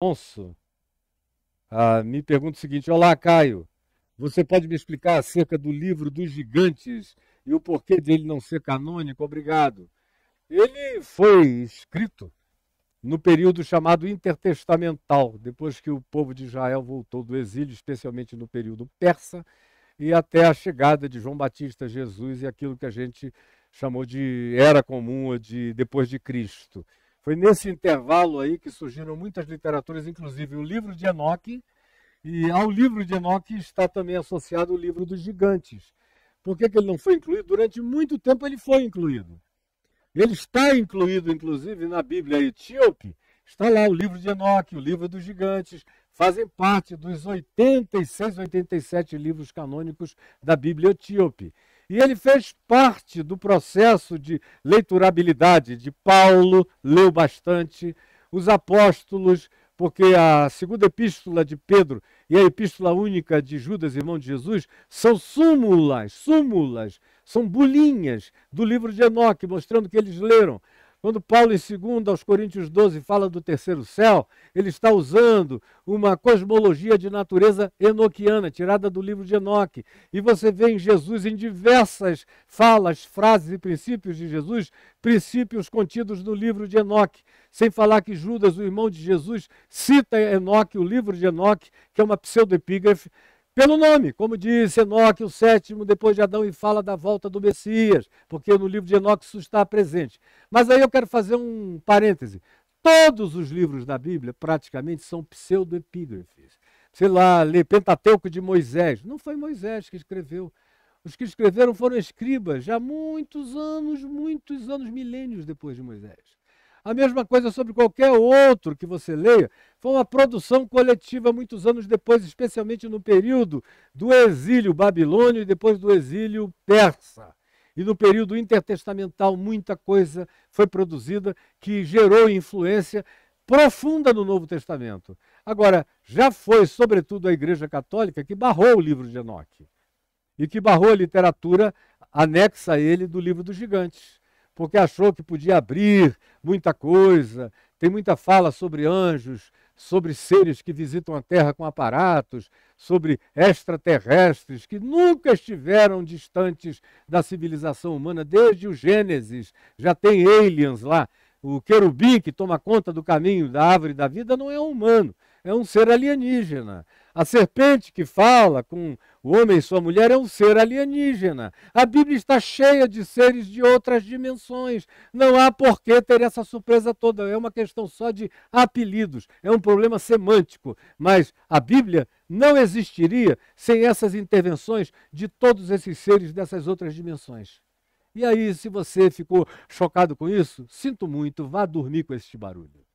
Afonso ah, me pergunta o seguinte: Olá, Caio, você pode me explicar acerca do livro dos gigantes e o porquê dele não ser canônico? Obrigado. Ele foi escrito no período chamado intertestamental, depois que o povo de Israel voltou do exílio, especialmente no período persa, e até a chegada de João Batista, Jesus e aquilo que a gente chamou de Era Comum, de depois de Cristo. Foi nesse intervalo aí que surgiram muitas literaturas, inclusive o livro de Enoque, e ao livro de Enoque está também associado o livro dos gigantes. Por que, que ele não foi incluído? Durante muito tempo ele foi incluído. Ele está incluído, inclusive, na Bíblia etíope. Está lá o livro de Enoque, o livro dos gigantes, fazem parte dos 86, 87 livros canônicos da Bíblia etíope. E ele fez parte do processo de leiturabilidade de Paulo, leu bastante, os apóstolos, porque a segunda epístola de Pedro e a epístola única de Judas, irmão de Jesus, são súmulas, súmulas, são bolinhas do livro de Enoque, mostrando que eles leram. Quando Paulo, em 2 aos Coríntios 12, fala do terceiro céu, ele está usando uma cosmologia de natureza enoquiana, tirada do livro de Enoque. E você vê em Jesus, em diversas falas, frases e princípios de Jesus, princípios contidos no livro de Enoque. Sem falar que Judas, o irmão de Jesus, cita Enoque, o livro de Enoque, que é uma pseudoepígrafe, pelo nome, como disse Enoque, o sétimo depois de Adão, e fala da volta do Messias, porque no livro de Enoque isso está presente. Mas aí eu quero fazer um parêntese. Todos os livros da Bíblia praticamente são pseudoepígrafes. Sei lá, lê Pentateuco de Moisés. Não foi Moisés que escreveu. Os que escreveram foram escribas já muitos anos, muitos anos, milênios depois de Moisés. A mesma coisa sobre qualquer outro que você leia. Foi uma produção coletiva muitos anos depois, especialmente no período do exílio babilônio e depois do exílio persa. E no período intertestamental, muita coisa foi produzida que gerou influência profunda no Novo Testamento. Agora, já foi, sobretudo, a Igreja Católica que barrou o livro de Enoque e que barrou a literatura anexa a ele do livro dos gigantes porque achou que podia abrir muita coisa. Tem muita fala sobre anjos, sobre seres que visitam a Terra com aparatos, sobre extraterrestres que nunca estiveram distantes da civilização humana desde o Gênesis. Já tem aliens lá. O querubim que toma conta do caminho da árvore da vida não é um humano, é um ser alienígena. A serpente que fala com o homem e sua mulher é um ser alienígena. A Bíblia está cheia de seres de outras dimensões. Não há por que ter essa surpresa toda. É uma questão só de apelidos. É um problema semântico. Mas a Bíblia não existiria sem essas intervenções de todos esses seres dessas outras dimensões. E aí, se você ficou chocado com isso, sinto muito, vá dormir com este barulho.